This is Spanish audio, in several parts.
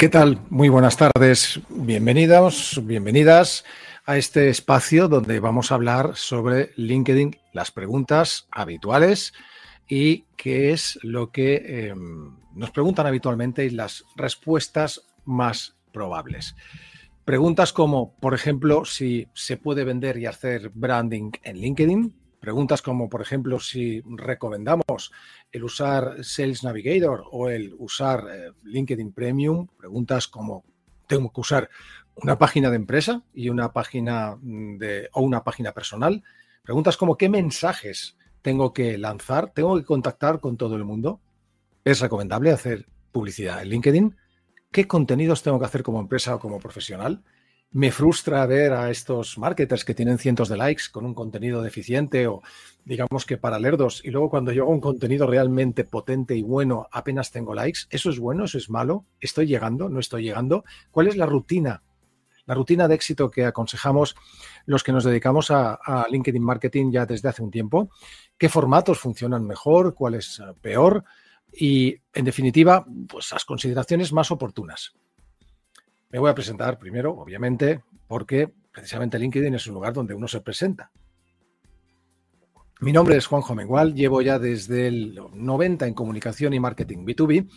¿Qué tal? Muy buenas tardes. Bienvenidos, bienvenidas a este espacio donde vamos a hablar sobre LinkedIn, las preguntas habituales y qué es lo que em, nos preguntan habitualmente y las respuestas más probables. Preguntas como, por ejemplo, si se puede vender y hacer branding en LinkedIn, Preguntas como, por ejemplo, si recomendamos el usar Sales Navigator o el usar eh, LinkedIn Premium. Preguntas como, ¿tengo que usar una página de empresa y una página mm, o una página personal? Preguntas como, ¿qué mensajes tengo que lanzar? ¿Tengo que contactar con todo el mundo? ¿Es recomendable hacer publicidad en LinkedIn? ¿Qué contenidos tengo que hacer como empresa o como profesional? me frustra ver a estos marketers que tienen cientos de likes con un contenido deficiente o digamos que para lerdos y luego cuando yo hago un contenido realmente potente y bueno apenas tengo likes, ¿eso es bueno? ¿Eso es malo? ¿Estoy llegando? ¿No estoy llegando? ¿Cuál es la rutina? La rutina de éxito que aconsejamos los que nos dedicamos a, a LinkedIn Marketing ya desde hace un tiempo, qué formatos funcionan mejor, cuál es eh, peor y en definitiva, pues las consideraciones más oportunas. Me voy a presentar primero, obviamente, porque precisamente LinkedIn es un lugar donde uno se presenta. Mi nombre es Juanjo Mengual, llevo ya desde el 90 en comunicación y marketing B2B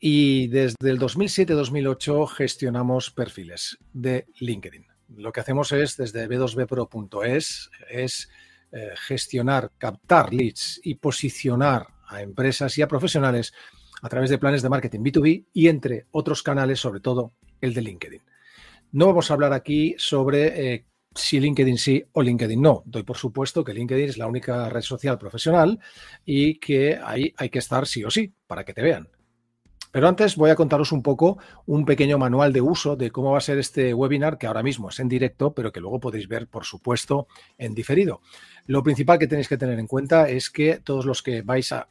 y desde el 2007-2008 gestionamos perfiles de LinkedIn. Lo que hacemos es desde b2bpro.es es eh, gestionar, captar leads y posicionar a empresas y a profesionales a través de planes de marketing B2B y entre otros canales, sobre todo el de LinkedIn. No vamos a hablar aquí sobre eh, si LinkedIn sí o LinkedIn no. Doy por supuesto que LinkedIn es la única red social profesional y que ahí hay que estar sí o sí para que te vean. Pero antes voy a contaros un poco un pequeño manual de uso de cómo va a ser este webinar, que ahora mismo es en directo, pero que luego podéis ver, por supuesto, en diferido. Lo principal que tenéis que tener en cuenta es que todos los que vais a,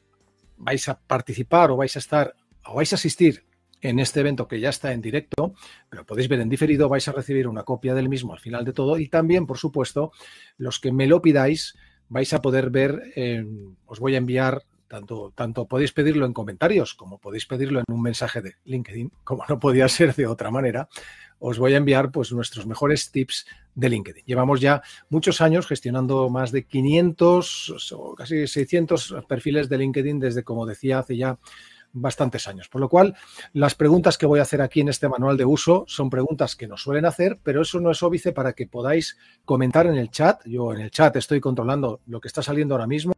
vais a participar o vais a estar o vais a asistir en este evento que ya está en directo, pero podéis ver en diferido, vais a recibir una copia del mismo al final de todo y también, por supuesto, los que me lo pidáis, vais a poder ver, eh, os voy a enviar tanto, tanto, podéis pedirlo en comentarios como podéis pedirlo en un mensaje de LinkedIn, como no podía ser de otra manera, os voy a enviar pues nuestros mejores tips de LinkedIn. Llevamos ya muchos años gestionando más de 500 o casi 600 perfiles de LinkedIn desde, como decía, hace ya bastantes años. Por lo cual, las preguntas que voy a hacer aquí en este manual de uso son preguntas que nos suelen hacer, pero eso no es óbice para que podáis comentar en el chat. Yo en el chat estoy controlando lo que está saliendo ahora mismo.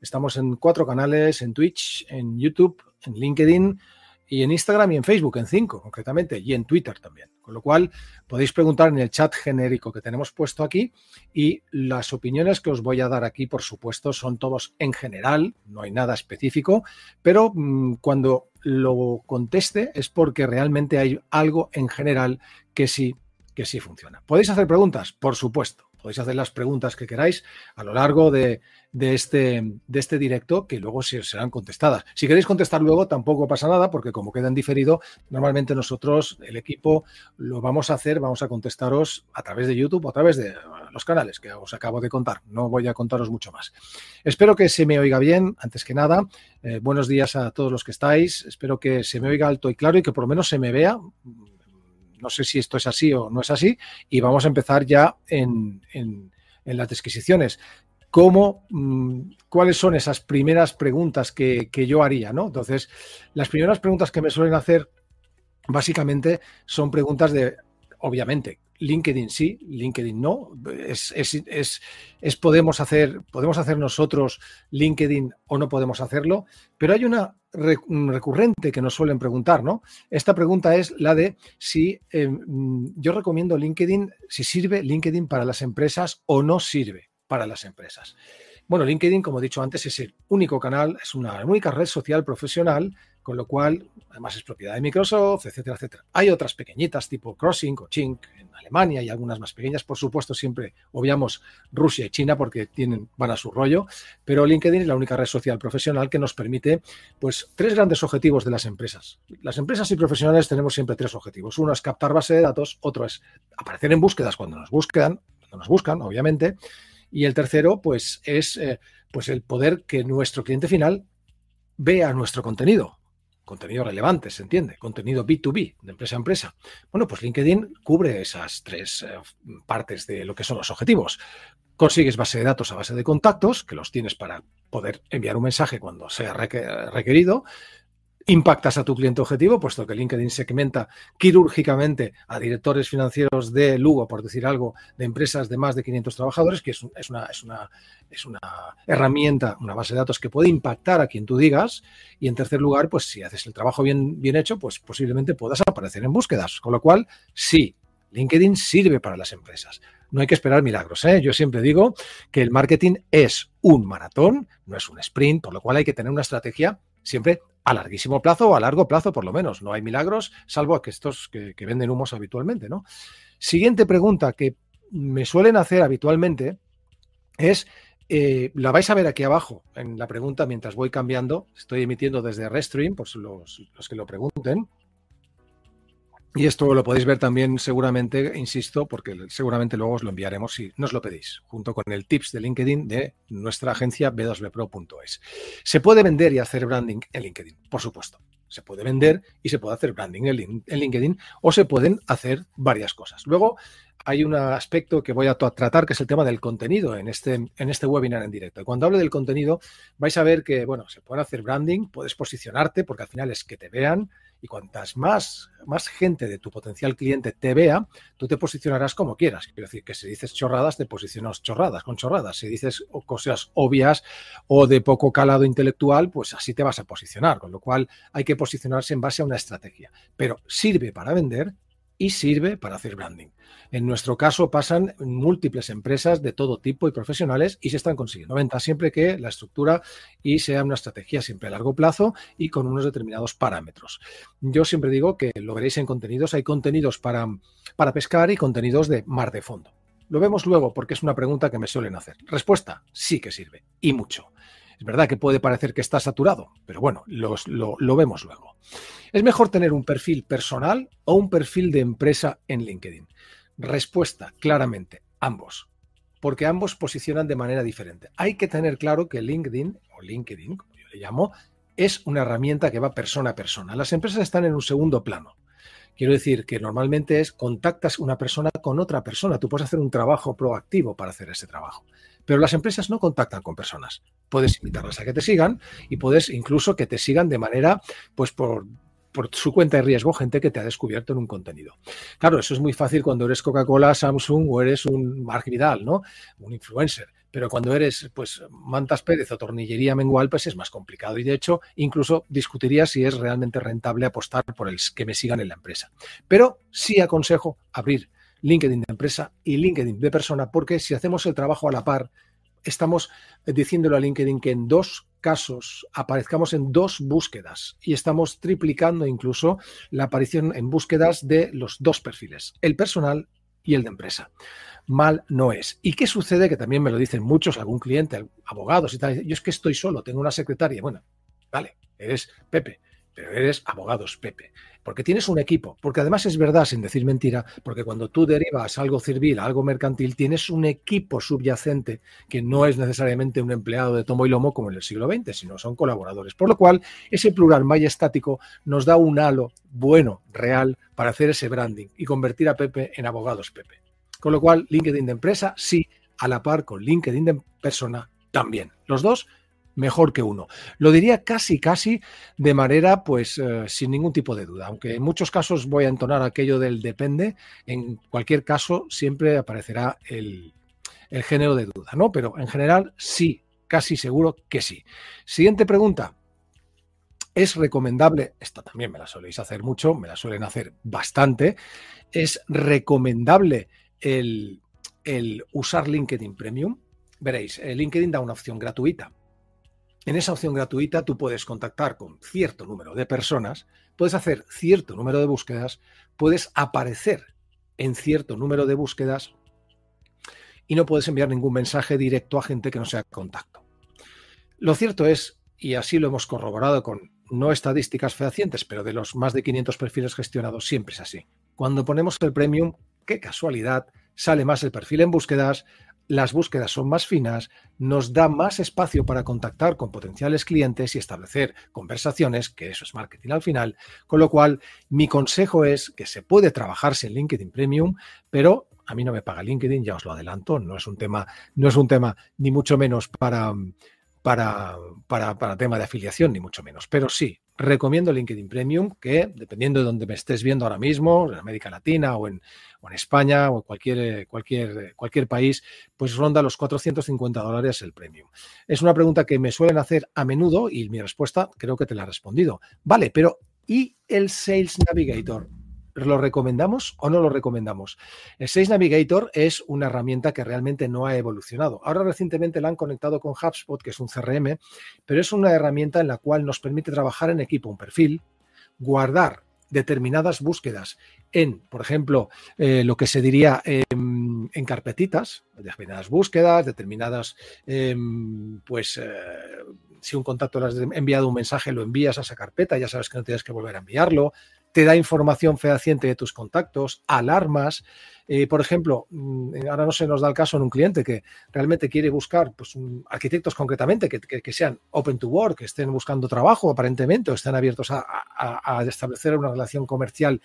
Estamos en cuatro canales, en Twitch, en YouTube, en LinkedIn y en Instagram y en Facebook, en cinco concretamente, y en Twitter también. Con lo cual podéis preguntar en el chat genérico que tenemos puesto aquí y las opiniones que os voy a dar aquí, por supuesto, son todos en general, no hay nada específico, pero mm, cuando lo conteste es porque realmente hay algo en general que sí, que sí funciona. ¿Podéis hacer preguntas? Por supuesto. Podéis hacer las preguntas que queráis a lo largo de, este, este, directo que luego serán contestadas. Si queréis contestar luego tampoco pasa nada porque como queda en diferido, normalmente nosotros, el equipo, lo vamos a hacer, vamos a contestaros a través de YouTube o a través de los canales que os acabo de contar. No voy a contaros mucho más. Espero que se me oiga bien, antes que nada. Eh, buenos días a todos los que estáis. Espero que se me oiga alto y claro y que por lo menos se me vea no sé si esto es así o no es así, y vamos a empezar ya en, las desquisiciones. ¿Cómo, mm, ¿Cuáles son esas primeras preguntas que, yo haría? ¿no? Entonces, las primeras preguntas que me suelen hacer básicamente son preguntas de obviamente. LinkedIn sí, LinkedIn no. Es, es, es, podemos hacer, podemos hacer nosotros LinkedIn o no podemos hacerlo, pero hay una recurrente que nos suelen preguntar, ¿no? Esta pregunta es la de si em, yo recomiendo LinkedIn, si sirve LinkedIn para las empresas o no sirve para las empresas. Bueno, LinkedIn, como he dicho antes, es el único canal, es una única red social profesional con lo cual, además es propiedad de Microsoft, etcétera, etcétera. Hay otras pequeñitas tipo Crossing o Chink en Alemania y algunas más pequeñas. Por supuesto, siempre obviamos Rusia y China porque tienen, van a su rollo, pero LinkedIn es la única red social profesional que nos permite pues, tres grandes objetivos de las empresas. Las empresas y profesionales tenemos siempre tres objetivos. Uno es captar base de datos, otro es aparecer en búsquedas cuando nos buscan, cuando nos buscan, obviamente. Y el tercero, pues, es eh, pues el poder que nuestro cliente final vea nuestro contenido, contenido relevante, se entiende, contenido B2B, de empresa a empresa. Bueno, pues LinkedIn cubre esas tres eh, partes de lo que son los objetivos. Consigues base de datos a base de contactos, que los tienes para poder enviar un mensaje cuando sea requerido impactas a tu cliente objetivo, puesto que LinkedIn segmenta quirúrgicamente a directores financieros de Lugo, por decir algo, de empresas de más de 500 trabajadores, que es, una, es, una, es una herramienta, una base de datos que puede impactar a quien tú digas. Y en tercer lugar, pues si haces el trabajo bien, bien hecho, pues posiblemente puedas aparecer en búsquedas. Con lo cual, sí, LinkedIn sirve para las empresas. No hay que esperar milagros. ¿eh? Yo siempre digo que el marketing es un maratón, no es un sprint, por lo cual hay que tener una estrategia siempre a larguísimo plazo o a largo plazo por lo menos. No hay milagros, salvo a que estos que, venden humos habitualmente, ¿no? Siguiente pregunta que me suelen hacer habitualmente es, eh, la vais a ver aquí abajo en la pregunta mientras voy cambiando, estoy emitiendo desde Restream, por los, los que lo pregunten, y esto lo podéis ver también seguramente, insisto, porque seguramente luego os lo enviaremos si nos lo pedís, junto con el tips de LinkedIn de nuestra agencia b2bpro.es. Se puede vender y hacer branding en LinkedIn, por supuesto. Se puede vender y se puede hacer branding en LinkedIn o se pueden hacer varias cosas. Luego hay un aspecto que voy a tratar, que es el tema del contenido en este, este webinar en directo. Y cuando hable del contenido, vais a ver que, bueno, se puede hacer branding, puedes posicionarte, porque al final es que te vean, y cuantas más, más gente de tu potencial cliente te vea, tú te posicionarás como quieras. Quiero decir que si dices chorradas, te posicionas chorradas, con chorradas. Si dices cosas obvias o de poco calado intelectual, pues así te vas a posicionar. Con lo cual hay que posicionarse en base a una estrategia. Pero sirve para vender y sirve para hacer branding. En nuestro caso pasan múltiples empresas de todo tipo y profesionales y se están consiguiendo ventas siempre que la estructura y sea una estrategia siempre a largo plazo y con unos determinados parámetros. Yo siempre digo que lo veréis en contenidos, hay contenidos para, para pescar y contenidos de mar de fondo. Lo vemos luego porque es una pregunta que me suelen hacer. Respuesta, sí que sirve y mucho. Es verdad que puede parecer que está saturado, pero bueno, lo, lo vemos luego. ¿Es mejor tener un perfil personal o un perfil de empresa en LinkedIn? Respuesta, claramente, ambos, porque ambos posicionan de manera diferente. Hay que tener claro que LinkedIn, o LinkedIn, como yo le llamo, es una herramienta que va persona a persona. Las empresas están en un segundo plano. Quiero decir que normalmente es contactas una persona con otra persona. Tú puedes hacer un trabajo proactivo para hacer ese trabajo. Pero las empresas no contactan con personas. Puedes invitarlas a que te sigan y puedes incluso que te sigan de manera, pues por, por su cuenta de riesgo, gente que te ha descubierto en un contenido. Claro, eso es muy fácil cuando eres Coca-Cola, Samsung o eres un Mark Vidal, ¿no? Un influencer pero cuando eres, pues, Mantas Pérez o Tornillería Mengual, pues es más complicado. Y de hecho, incluso discutiría si es realmente rentable apostar por el que me sigan en la empresa. Pero sí aconsejo abrir LinkedIn de empresa y LinkedIn de persona, porque si hacemos el trabajo a la par, estamos diciéndole a LinkedIn que en dos casos aparezcamos en dos búsquedas y estamos triplicando incluso la aparición en búsquedas de los dos perfiles, el personal y el de empresa. Mal no es. ¿Y qué sucede? Que también me lo dicen muchos, algún cliente, abogados y tal. Yo es que estoy solo, tengo una secretaria. Bueno, vale, eres Pepe, pero eres abogados Pepe porque tienes un equipo, porque además es verdad, sin decir mentira, porque cuando tú derivas algo civil algo mercantil, tienes un equipo subyacente que no es necesariamente un empleado de tomo y lomo como en el siglo XX, sino son colaboradores. Por lo cual, ese plural majestático nos da un halo bueno, real, para hacer ese branding y convertir a Pepe en abogados Pepe. Con lo cual, LinkedIn de empresa sí, a la par con LinkedIn de persona también. Los dos mejor que uno. Lo diría casi, casi de manera, pues, eh, sin ningún tipo de duda. Aunque en muchos casos voy a entonar aquello del depende, en cualquier caso siempre aparecerá el, género de duda, ¿no? Pero en general sí, casi seguro que sí. Siguiente pregunta. ¿Es recomendable? Esta también me la soléis hacer mucho, me la suelen hacer bastante. ¿Es recomendable el, el usar LinkedIn Premium? Veréis, eh, LinkedIn da una opción gratuita en esa opción gratuita tú puedes contactar con cierto número de personas, puedes hacer cierto número de búsquedas, puedes aparecer en cierto número de búsquedas y no puedes enviar ningún mensaje directo a gente que no sea contacto. Lo cierto es, y así lo hemos corroborado con no estadísticas fehacientes, pero de los más de 500 perfiles gestionados siempre es así. Cuando ponemos el premium, qué casualidad, sale más el perfil en búsquedas, las búsquedas son más finas, nos da más espacio para contactar con potenciales clientes y establecer conversaciones, que eso es marketing al final, con lo cual mi consejo es que se puede trabajarse en LinkedIn Premium, pero a mí no me paga LinkedIn, ya os lo adelanto, no es un tema, no es un tema ni mucho menos para, para, para, para tema de afiliación, ni mucho menos, pero sí recomiendo LinkedIn Premium, que dependiendo de donde me estés viendo ahora mismo, en América Latina o en, España o en cualquier, cualquier, cualquier país, pues ronda los 450 dólares el Premium. Es una pregunta que me suelen hacer a menudo y mi respuesta creo que te la he respondido. Vale, pero ¿y el Sales Navigator? ¿Lo recomendamos o no lo recomendamos? El 6 Navigator es una herramienta que realmente no ha evolucionado. Ahora recientemente la han conectado con HubSpot, que es un CRM, pero es una herramienta en la cual nos permite trabajar en equipo un perfil, guardar determinadas búsquedas en, por ejemplo, eh, lo que se diría em, en carpetitas, determinadas búsquedas, determinadas, em, pues, eh, si un contacto le has enviado un mensaje, lo envías a esa carpeta, ya sabes que no tienes que volver a enviarlo, te da información fehaciente de tus contactos, alarmas. Eh, por ejemplo, mm, eh, ahora no se nos da el caso en un cliente que realmente quiere buscar pues, arquitectos concretamente que, sean open to work, que estén buscando trabajo aparentemente o estén abiertos a, establecer una relación comercial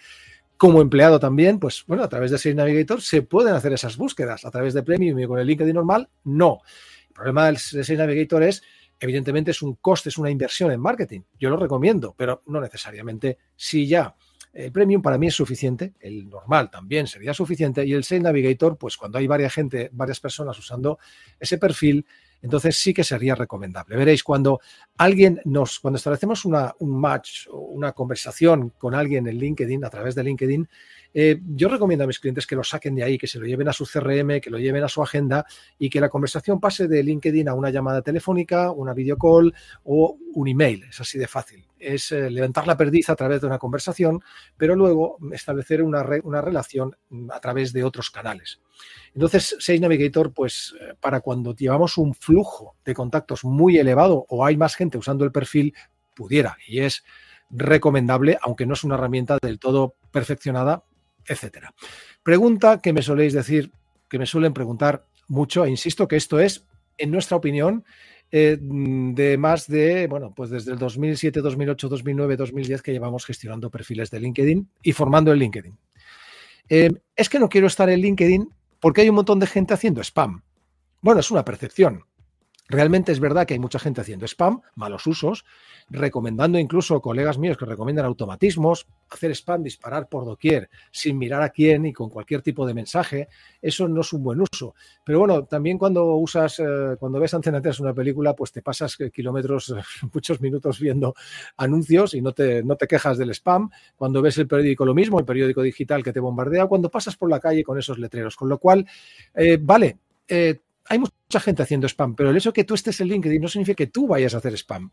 como empleado también, pues bueno, a través de Sales Navigator se pueden hacer esas búsquedas. A través de Premium y con el LinkedIn normal, no. El problema del Sales Navigator es evidentemente es un coste, es una inversión en marketing. Yo lo recomiendo, pero no necesariamente si ya. El premium para mí es suficiente, el normal también sería suficiente y el Sales Navigator, pues cuando hay varias gente, varias personas usando ese perfil, entonces sí que sería recomendable. Veréis, cuando alguien nos, cuando establecemos una, un match o una conversación con alguien en LinkedIn, a través de LinkedIn, eh, yo recomiendo a mis clientes que lo saquen de ahí, que se lo lleven a su CRM, que lo lleven a su agenda y que la conversación pase de LinkedIn a una llamada telefónica, una videocall o un email. Es así de fácil. Es eh, levantar la perdiz a través de una conversación, pero luego establecer una, una relación mm, a través de otros canales. Entonces, Sage Navigator, pues eh, para cuando llevamos un flujo de contactos muy elevado o hay más gente usando el perfil, pudiera. Y es recomendable, aunque no es una herramienta del todo perfeccionada, etcétera. Pregunta que me soléis decir, que me suelen preguntar mucho, e insisto que esto es, en nuestra opinión, eh, de más de, bueno, pues desde el 2007, 2008, 2009, 2010 que llevamos gestionando perfiles de LinkedIn y formando el LinkedIn. Em, es que no quiero estar en LinkedIn porque hay un montón de gente haciendo spam. Bueno, es una percepción. Realmente es verdad que hay mucha gente haciendo spam, malos usos, recomendando incluso colegas míos que recomiendan automatismos, hacer spam, disparar por doquier, sin mirar a quién y con cualquier tipo de mensaje. Eso no es un buen uso. Pero bueno, también cuando usas, eh, cuando ves antes una película, pues te pasas eh, kilómetros, muchos minutos viendo anuncios y no te, no te quejas del spam. Cuando ves el periódico, lo mismo, el periódico digital que te bombardea, cuando pasas por la calle con esos letreros. Con lo cual, eh, vale hay mucha gente haciendo spam, pero el hecho de que tú estés en LinkedIn no significa que tú vayas a hacer spam.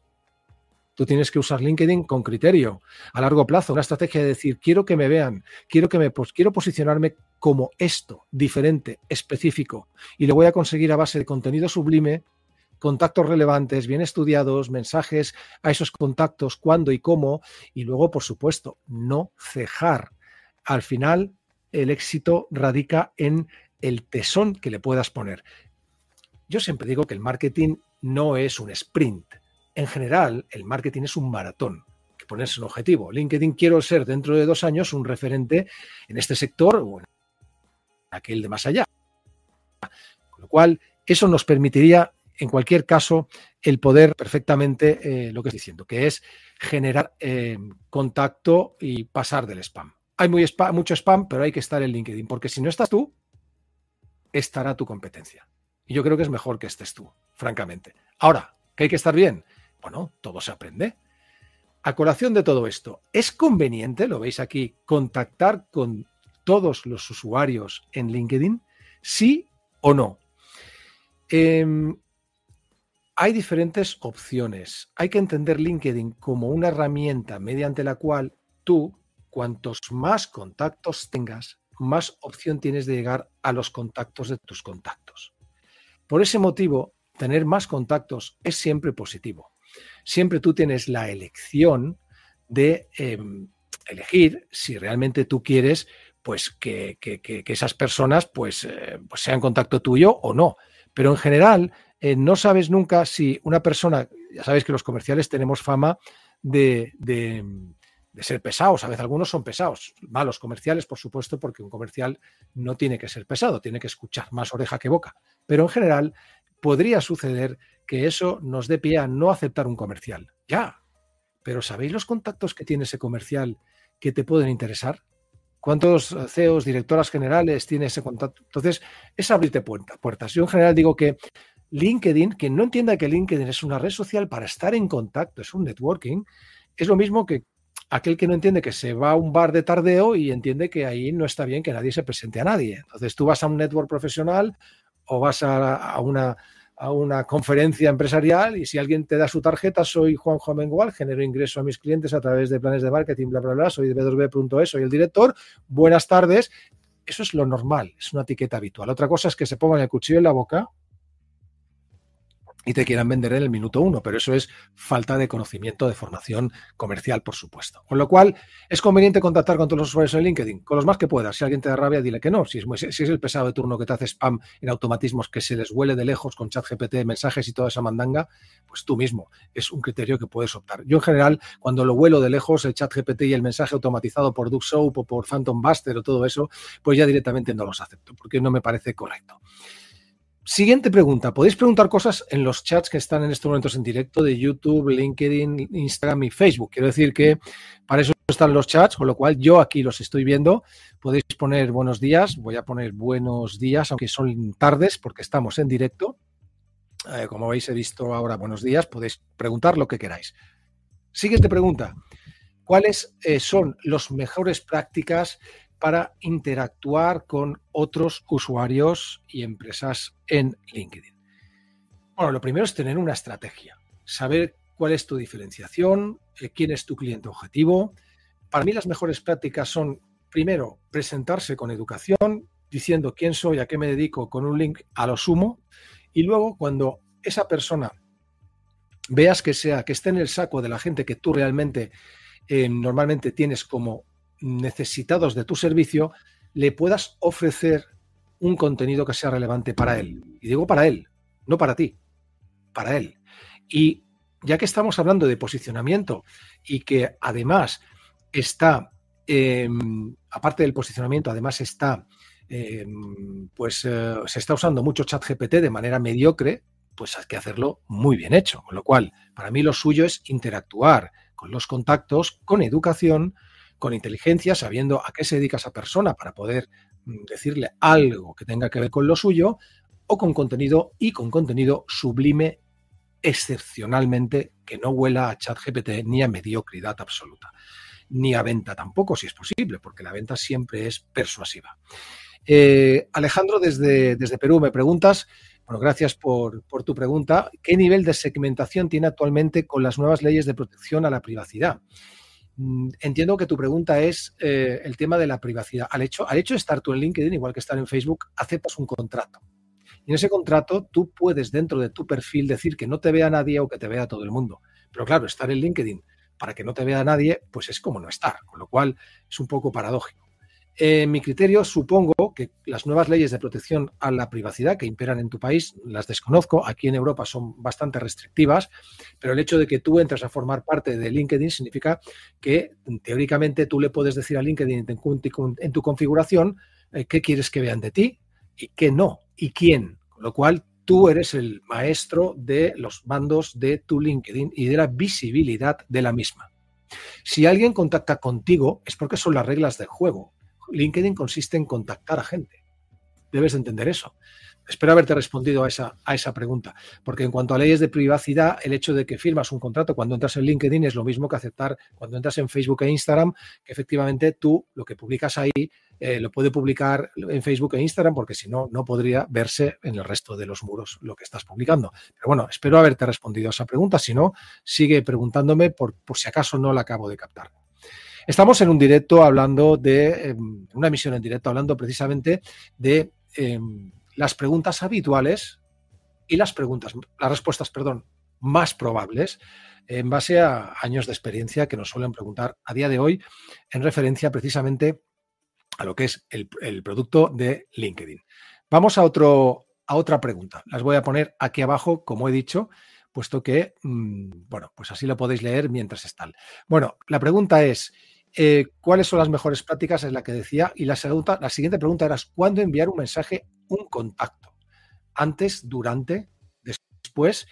Tú tienes que usar LinkedIn con criterio, a largo plazo, una estrategia de decir, quiero que me vean, quiero que me quiero posicionarme como esto, diferente, específico, y lo voy a conseguir a base de contenido sublime, contactos relevantes, bien estudiados, mensajes a esos contactos, cuándo y cómo, y luego, por supuesto, no cejar. Al final, el éxito radica en el tesón que le puedas poner. Yo siempre digo que el marketing no es un sprint. En general, el marketing es un maratón, que ponerse un objetivo. LinkedIn quiero ser dentro de dos años un referente en este sector o en aquel de más allá. Con lo cual, eso nos permitiría, en cualquier caso, el poder perfectamente eh, lo que estoy diciendo, que es generar eh, contacto y pasar del spam. Hay muy mucho spam, pero hay que estar en LinkedIn, porque si no estás tú, estará tu competencia. Y yo creo que es mejor que estés tú, francamente. Ahora, ¿que hay que estar bien? Bueno, todo se aprende. A colación de todo esto, ¿es conveniente, lo veis aquí, contactar con todos los usuarios en LinkedIn? ¿Sí o no? Em, hay diferentes opciones. Hay que entender LinkedIn como una herramienta mediante la cual tú, cuantos más contactos tengas, más opción tienes de llegar a los contactos de tus contactos. Por ese motivo, tener más contactos es siempre positivo. Siempre tú tienes la elección de em, elegir si realmente tú quieres pues que, que, que esas personas pues, eh, pues, sean contacto tuyo o no. Pero en general eh, no sabes nunca si una persona, ya sabes que los comerciales tenemos fama de, de ser pesados. A veces algunos son pesados, malos comerciales, por supuesto, porque un comercial no tiene que ser pesado, tiene que escuchar más oreja que boca. Pero en general podría suceder que eso nos dé pie a no aceptar un comercial. Ya. Pero ¿sabéis los contactos que tiene ese comercial que te pueden interesar? ¿Cuántos eh, CEOs, directoras generales tiene ese contacto? Entonces, es abrirte puertas. Yo en general digo que LinkedIn, que no entienda que LinkedIn es una red social para estar en contacto, es un networking, es lo mismo que aquel que no entiende que se va a un bar de tardeo y entiende que ahí no está bien que nadie se presente a nadie. Entonces tú vas a un network profesional o vas a, una conferencia empresarial y si alguien te da su tarjeta, soy Juan Mengual, genero ingreso a mis clientes a través de planes de marketing, bla, bla, bla, soy de b2b.es, soy el director, buenas tardes. Eso es lo normal, es una etiqueta habitual. Otra cosa es que se pongan el cuchillo en la boca y te quieran vender en el minuto uno, pero eso es falta de conocimiento de formación comercial, por supuesto. Con lo cual, es conveniente contactar con todos los usuarios en LinkedIn, con los más que puedas. Si alguien te da rabia, dile que no. Si es, el pesado de turno que te hace spam en automatismos que se les huele de lejos con chat GPT, mensajes y toda esa mandanga, pues tú mismo. Es un criterio que puedes optar. Yo, en general, cuando lo huelo de lejos, el chat GPT y el mensaje automatizado por Duke Soap o por Phantom Buster o todo eso, pues ya directamente no los acepto, porque no me parece correcto. Siguiente pregunta. Podéis preguntar cosas en los chats que están en estos momentos en directo de YouTube, LinkedIn, Instagram y Facebook. Quiero decir que para eso están los chats, con lo cual yo aquí los estoy viendo. Podéis poner buenos días. Voy a poner buenos días, aunque son tardes porque estamos en directo. Eh, como veis, he visto ahora buenos días. Podéis preguntar lo que queráis. Siguiente pregunta. ¿Cuáles eh, son las mejores prácticas para interactuar con otros usuarios y empresas en LinkedIn. Bueno, lo primero es tener una estrategia, saber cuál es tu diferenciación, eh, quién es tu cliente objetivo. Para mí las mejores prácticas son, primero, presentarse con educación, diciendo quién soy, a qué me dedico, con un link a lo sumo, y luego cuando esa persona veas que sea, que esté en el saco de la gente que tú realmente eh, normalmente tienes como necesitados de tu servicio, le puedas ofrecer un contenido que sea relevante para él. Y digo para él, no para ti, para él. Y ya que estamos hablando de posicionamiento y que además está, em, aparte del posicionamiento, además está, em, pues eh, se está usando mucho ChatGPT de manera mediocre, pues hay que hacerlo muy bien hecho. Con lo cual, para mí lo suyo es interactuar con los contactos, con educación, con inteligencia, sabiendo a qué se dedica esa persona para poder mm, decirle algo que tenga que ver con lo suyo, o con contenido y con contenido sublime excepcionalmente que no huela a chat GPT ni a mediocridad absoluta, ni a venta tampoco, si es posible, porque la venta siempre es persuasiva. Eh, Alejandro, desde, desde, Perú, me preguntas, bueno, gracias por, por tu pregunta, ¿qué nivel de segmentación tiene actualmente con las nuevas leyes de protección a la privacidad? Mm, entiendo que tu pregunta es eh, el tema de la privacidad. Al hecho, al hecho de estar tú en LinkedIn, igual que estar en Facebook, aceptas un contrato. Y en ese contrato tú puedes dentro de tu perfil decir que no te vea nadie o que te vea todo el mundo. Pero claro, estar en LinkedIn para que no te vea nadie, pues es como no estar, con lo cual es un poco paradójico. En eh, mi criterio, supongo que las nuevas leyes de protección a la privacidad que imperan en tu país, las desconozco, aquí en Europa son bastante restrictivas, pero el hecho de que tú entras a formar parte de LinkedIn significa que teóricamente tú le puedes decir a LinkedIn en tu configuración eh, qué quieres que vean de ti y qué no, y quién, con lo cual tú eres el maestro de los mandos de tu LinkedIn y de la visibilidad de la misma. Si alguien contacta contigo es porque son las reglas del juego, LinkedIn consiste en contactar a gente. Debes de entender eso. Espero haberte respondido a esa, a esa pregunta, porque en cuanto a leyes de privacidad, el hecho de que firmas un contrato cuando entras en LinkedIn es lo mismo que aceptar cuando entras en Facebook e Instagram, que efectivamente tú lo que publicas ahí eh, lo puede publicar en Facebook e Instagram, porque si no, no podría verse en el resto de los muros lo que estás publicando. Pero bueno, espero haberte respondido a esa pregunta, si no, sigue preguntándome por, por si acaso no la acabo de captar. Estamos en un directo hablando de, em, una emisión en directo hablando precisamente de em, las preguntas habituales y las preguntas, las respuestas, perdón, más probables en base a años de experiencia que nos suelen preguntar a día de hoy en referencia precisamente a lo que es el, producto de LinkedIn. Vamos a, otro, a otra pregunta. Las voy a poner aquí abajo, como he dicho, puesto que, mm, bueno, pues así lo podéis leer mientras está. Bueno, la pregunta es, eh, cuáles son las mejores prácticas, es la que decía. Y la, segunda, la siguiente pregunta era, ¿cuándo enviar un mensaje, un contacto? Antes, durante, después.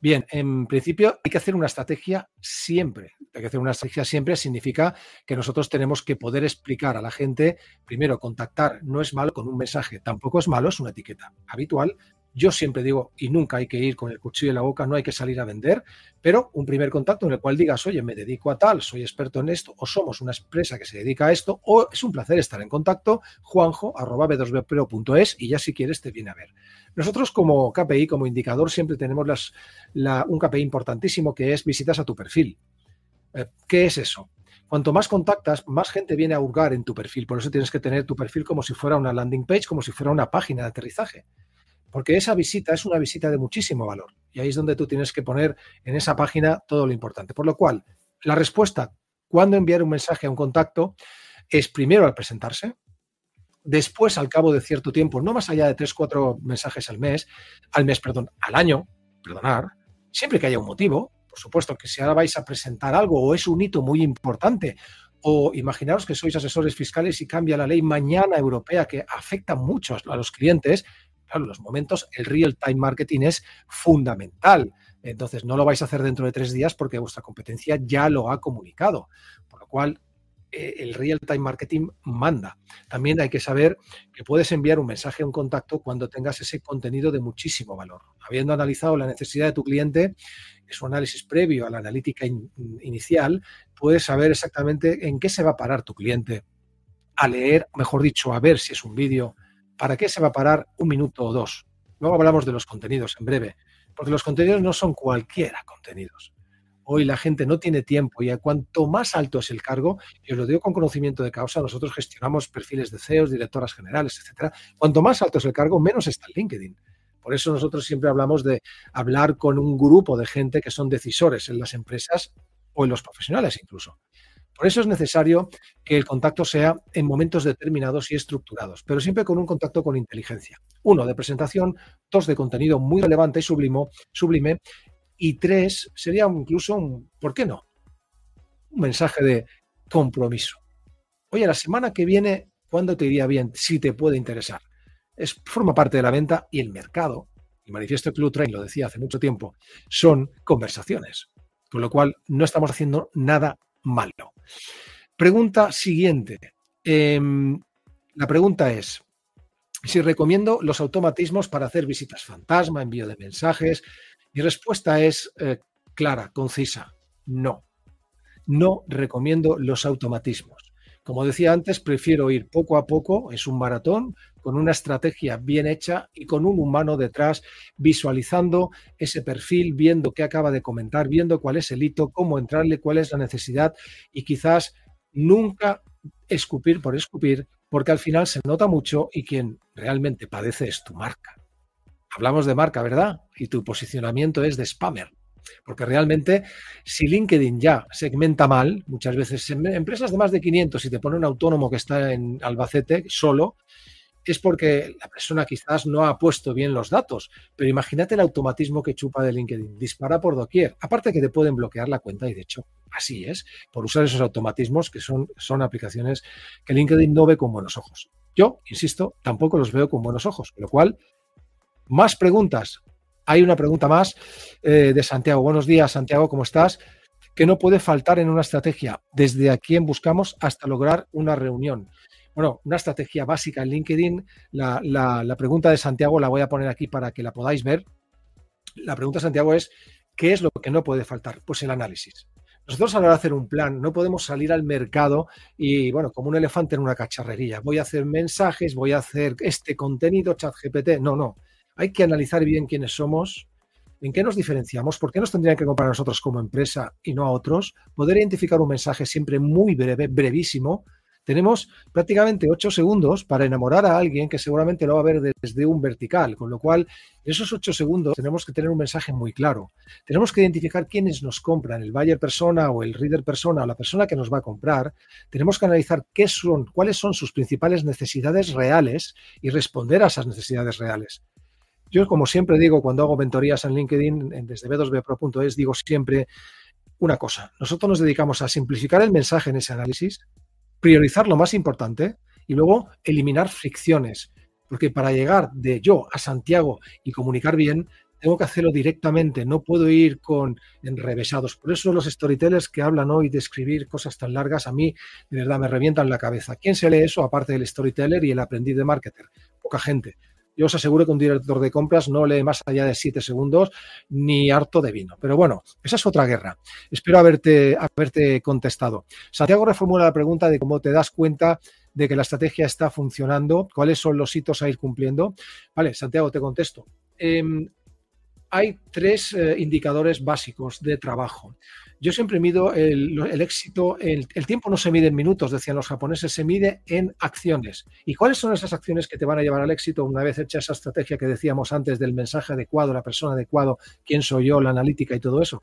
Bien, en principio hay que hacer una estrategia siempre. Hay que hacer una estrategia siempre significa que nosotros tenemos que poder explicar a la gente, primero, contactar no es malo con un mensaje, tampoco es malo, es una etiqueta habitual, yo siempre digo, y nunca hay que ir con el cuchillo en la boca, no hay que salir a vender, pero un primer contacto en el cual digas, oye, me dedico a tal, soy experto en esto, o somos una empresa que se dedica a esto, o es un placer estar en contacto, juanjo 2 bproes y ya si quieres te viene a ver. Nosotros como KPI, como indicador, siempre tenemos las, la, un KPI importantísimo que es visitas a tu perfil. Eh, ¿Qué es eso? cuanto más contactas, más gente viene a hurgar en tu perfil. Por eso tienes que tener tu perfil como si fuera una landing page, como si fuera una página de aterrizaje porque esa visita es una visita de muchísimo valor. Y ahí es donde tú tienes que poner en esa página todo lo importante. Por lo cual, la respuesta, cuando enviar un mensaje a un contacto, es primero al presentarse, después al cabo de cierto tiempo, no más allá de tres cuatro mensajes al mes, al mes, perdón, al año, perdonar, siempre que haya un motivo, por supuesto que si ahora vais a presentar algo o es un hito muy importante, o imaginaros que sois asesores fiscales y cambia la ley mañana europea que afecta mucho a los clientes, Claro, los momentos el real time marketing es fundamental. Entonces, no lo vais a hacer dentro de tres días porque vuestra competencia ya lo ha comunicado. Por lo cual, eh, el real time marketing manda. También hay que saber que puedes enviar un mensaje a un contacto cuando tengas ese contenido de muchísimo valor. Habiendo analizado la necesidad de tu cliente, es un análisis previo a la analítica inicial, puedes saber exactamente en qué se va a parar tu cliente a leer, mejor dicho, a ver si es un vídeo, ¿para qué se va a parar un minuto o dos? Luego hablamos de los contenidos en breve, porque los contenidos no son cualquiera contenidos. Hoy la gente no tiene tiempo y cuanto más alto es el cargo, y os lo digo con conocimiento de causa, nosotros gestionamos perfiles de CEOs, directoras generales, etcétera. Cuanto más alto es el cargo, menos está el LinkedIn. Por eso nosotros siempre hablamos de hablar con un grupo de gente que son decisores en las empresas o en los profesionales incluso. Por eso es necesario que el contacto sea en momentos determinados y estructurados, pero siempre con un contacto con inteligencia. Uno, de presentación, dos, de contenido muy relevante y sublime, y tres, sería incluso un, ¿por qué no? Un mensaje de compromiso. Oye, la semana que viene, ¿cuándo te iría bien? Si te puede interesar. Es, forma parte de la venta y el mercado. y manifiesto Club Train lo decía hace mucho tiempo, son conversaciones. Con lo cual, no estamos haciendo nada malo. Pregunta siguiente. Em, la pregunta es, si recomiendo los automatismos para hacer visitas fantasma, envío de mensajes, mi respuesta es eh, clara, concisa, no. No recomiendo los automatismos. Como decía antes, prefiero ir poco a poco, es un maratón, con una estrategia bien hecha y con un humano detrás, visualizando ese perfil, viendo qué acaba de comentar, viendo cuál es el hito, cómo entrarle, cuál es la necesidad y quizás nunca escupir por escupir, porque al final se nota mucho y quien realmente padece es tu marca. Hablamos de marca, ¿verdad? Y tu posicionamiento es de spammer. Porque realmente, si LinkedIn ya segmenta mal, muchas veces em, empresas de más de 500, si te pone un autónomo que está en Albacete solo, es porque la persona quizás no ha puesto bien los datos. Pero imagínate el automatismo que chupa de LinkedIn. Dispara por doquier. Aparte que te pueden bloquear la cuenta y de hecho así es, por usar esos automatismos que son, son aplicaciones que LinkedIn no ve con buenos ojos. Yo, insisto, tampoco los veo con buenos ojos, lo cual, más preguntas, hay una pregunta más eh, de Santiago. Buenos días, Santiago, ¿cómo estás? ¿Qué no puede faltar en una estrategia? Desde a quién buscamos hasta lograr una reunión. Bueno, una estrategia básica en LinkedIn. La, la pregunta de Santiago la voy a poner aquí para que la podáis ver. La pregunta de Santiago es, ¿qué es lo que no puede faltar? Pues el análisis. Nosotros a la hora de hacer un plan no podemos salir al mercado y, bueno, como un elefante en una cacharrería. Voy a hacer mensajes, voy a hacer este contenido, chat GPT. No, no. Hay que analizar bien quiénes somos, en qué nos diferenciamos, por qué nos tendrían que comprar a nosotros como empresa y no a otros, poder identificar un mensaje siempre muy breve, brevísimo. Tenemos prácticamente ocho segundos para enamorar a alguien que seguramente lo va a ver desde un vertical, con lo cual esos ocho segundos tenemos que tener un mensaje muy claro. Tenemos que identificar quiénes nos compran, el buyer persona o el reader persona o la persona que nos va a comprar. Tenemos que analizar qué son, cuáles son sus principales necesidades reales y responder a esas necesidades reales. Yo, como siempre digo, cuando hago mentorías en LinkedIn, desde b2bpro.es, digo siempre una cosa. Nosotros nos dedicamos a simplificar el mensaje en ese análisis, priorizar lo más importante y luego eliminar fricciones. Porque para llegar de yo a Santiago y comunicar bien, tengo que hacerlo directamente, no puedo ir con enrevesados. Por eso los storytellers que hablan hoy de escribir cosas tan largas, a mí de verdad me revientan la cabeza. ¿Quién se lee eso aparte del storyteller y el aprendiz de marketer? Poca gente. Yo os aseguro que un director de compras no lee más allá de siete segundos ni harto de vino. Pero bueno, esa es otra guerra. Espero haberte, haberte contestado. Santiago reformula la pregunta de cómo te das cuenta de que la estrategia está funcionando, cuáles son los hitos a ir cumpliendo. Vale, Santiago, te contesto. Em, hay tres eh, indicadores básicos de trabajo. Yo siempre mido el, éxito, el, el, tiempo no se mide en minutos, decían los japoneses, se mide en acciones. ¿Y cuáles son esas acciones que te van a llevar al éxito una vez hecha esa estrategia que decíamos antes del mensaje adecuado, la persona adecuado, quién soy yo, la analítica y todo eso?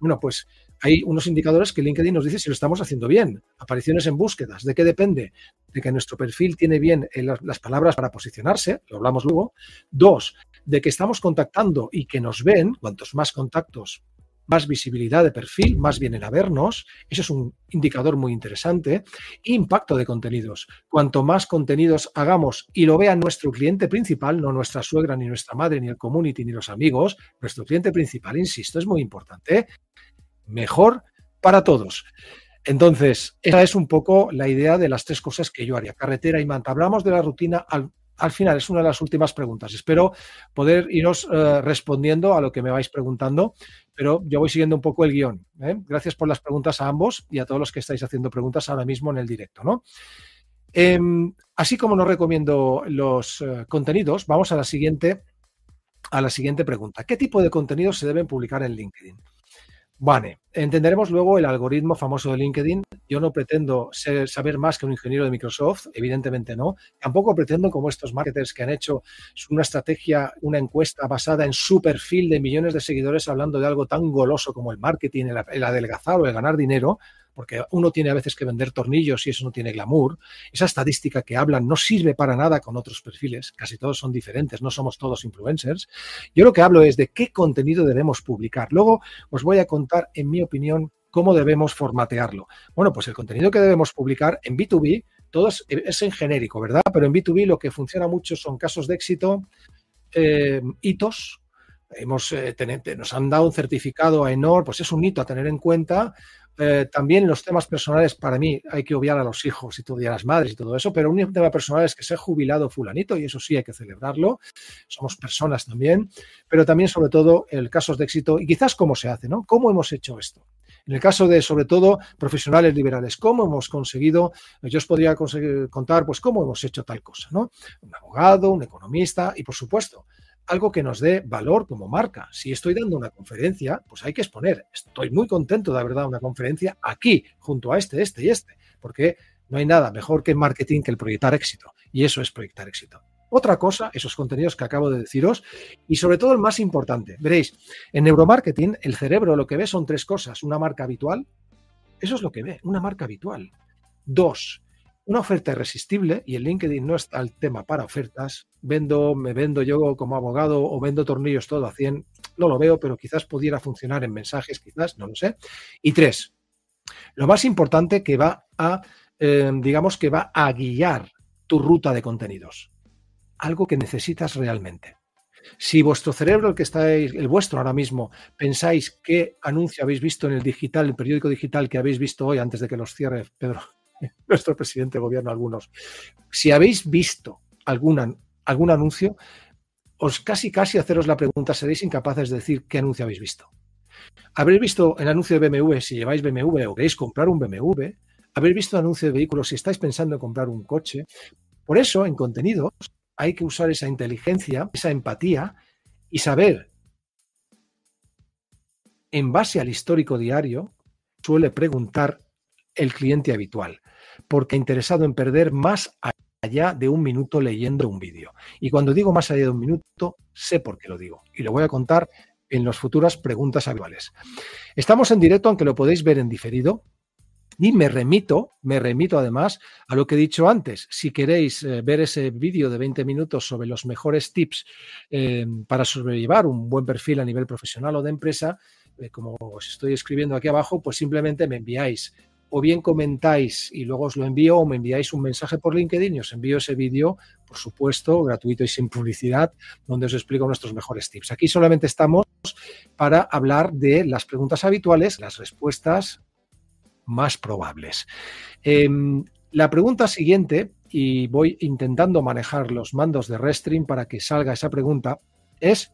Bueno, pues hay unos indicadores que LinkedIn nos dice si lo estamos haciendo bien. Apariciones en búsquedas. ¿De qué depende? De que nuestro perfil tiene bien eh, las palabras para posicionarse, lo hablamos luego. Dos, de que estamos contactando y que nos ven, cuantos más contactos, más visibilidad de perfil, más vienen a vernos. Eso es un indicador muy interesante. Impacto de contenidos. Cuanto más contenidos hagamos y lo vea nuestro cliente principal, no nuestra suegra, ni nuestra madre, ni el community, ni los amigos, nuestro cliente principal, insisto, es muy importante. Mejor para todos. Entonces, esa es un poco la idea de las tres cosas que yo haría. Carretera y manta. Hablamos de la rutina al al final es una de las últimas preguntas. Espero poder iros eh, respondiendo a lo que me vais preguntando, pero yo voy siguiendo un poco el guión. ¿eh? Gracias por las preguntas a ambos y a todos los que estáis haciendo preguntas ahora mismo en el directo. Em, así como no recomiendo los eh, contenidos, vamos a la siguiente a la siguiente pregunta. ¿Qué tipo de contenidos se deben publicar en LinkedIn? Vale, entenderemos luego el algoritmo famoso de LinkedIn. Yo no pretendo ser, saber más que un ingeniero de Microsoft, evidentemente no. Tampoco pretendo, como estos marketers que han hecho una estrategia, una encuesta basada en su perfil de millones de seguidores hablando de algo tan goloso como el marketing, el, el adelgazar o el ganar dinero, porque uno tiene a veces que vender tornillos y eso no tiene glamour. Esa estadística que hablan no sirve para nada con otros perfiles, casi todos son diferentes, no somos todos influencers. Yo lo que hablo es de qué contenido debemos publicar. Luego os voy a contar, en mi opinión, cómo debemos formatearlo. Bueno, pues el contenido que debemos publicar en B2B, todo eh, es, en genérico, ¿verdad? Pero en B2B lo que funciona mucho son casos de éxito, eh, hitos. Hemos, eh, nos han dado un certificado a Enor, pues es un hito a tener en cuenta, eh, también los temas personales, para mí, hay que obviar a los hijos y, todo, a las madres y todo eso, pero un tema personal es que se ha jubilado fulanito y eso sí hay que celebrarlo. Somos personas también, pero también sobre todo el casos de éxito y quizás cómo se hace, ¿no? ¿Cómo hemos hecho esto? En el caso de, sobre todo, profesionales liberales, ¿cómo hemos conseguido? Eh, yo os podría contar, pues, cómo hemos hecho tal cosa, ¿no? Un abogado, un economista y, por supuesto, algo que nos dé valor como marca. Si estoy dando una conferencia, pues hay que exponer. Estoy muy contento de haber dado una conferencia aquí, junto a este, este y este, porque no hay nada mejor que marketing que el proyectar éxito. Y eso es proyectar éxito. Otra cosa, esos contenidos que acabo de deciros, y sobre todo el más importante. Veréis, en neuromarketing el cerebro lo que ve son tres cosas. Una marca habitual, eso es lo que ve, una marca habitual. Dos, una oferta irresistible y el LinkedIn no está el tema para ofertas. Vendo, me vendo yo como abogado o vendo tornillos todo a 100. No lo veo, pero quizás pudiera funcionar en mensajes, quizás, no lo sé. Y tres, lo más importante que va a, eh, digamos que va a guiar tu ruta de contenidos. Algo que necesitas realmente. Si vuestro cerebro, el que estáis, el vuestro ahora mismo, pensáis qué anuncio habéis visto en el digital, el periódico digital que habéis visto hoy antes de que los cierre Pedro nuestro presidente de gobierno, algunos. Si habéis visto algún anuncio, os casi casi haceros la pregunta, seréis incapaces de decir qué anuncio habéis visto. Habréis visto el anuncio de BMW si lleváis BMW o queréis comprar un BMW, haber visto el anuncio de vehículos si estáis pensando en comprar un coche. Por eso, en contenidos, hay que usar esa inteligencia, esa empatía y saber, en base al histórico diario, suele preguntar el cliente habitual, porque interesado en perder más allá de un minuto leyendo un vídeo. Y cuando digo más allá de un minuto, sé por qué lo digo. Y lo voy a contar en las futuras preguntas habituales. Estamos en directo, aunque lo podéis ver en diferido. Y me remito, me remito además a lo que he dicho antes. Si queréis eh, ver ese vídeo de 20 minutos sobre los mejores tips eh, para sobrellevar un buen perfil a nivel profesional o de empresa, eh, como os estoy escribiendo aquí abajo, pues simplemente me enviáis o bien comentáis y luego os lo envío o me enviáis un mensaje por LinkedIn y os envío ese vídeo, por supuesto, gratuito y sin publicidad, donde os explico nuestros mejores tips. Aquí solamente estamos para hablar de las preguntas habituales, las respuestas más probables. Em, la pregunta siguiente, y voy intentando manejar los mandos de Restream para que salga esa pregunta, es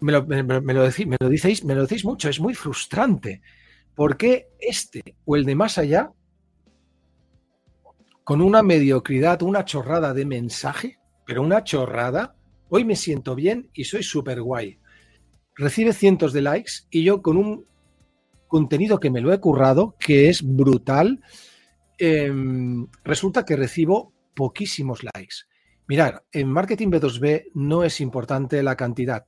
me lo, me, lo me lo, decís, me lo decís mucho, es muy frustrante. ¿Por qué este o el de más allá, con una mediocridad, una chorrada de mensaje, pero una chorrada, hoy me siento bien y soy súper guay? Recibe cientos de likes y yo con un contenido que me lo he currado, que es brutal, em, resulta que recibo poquísimos likes. Mirar, en marketing B2B no es importante la cantidad,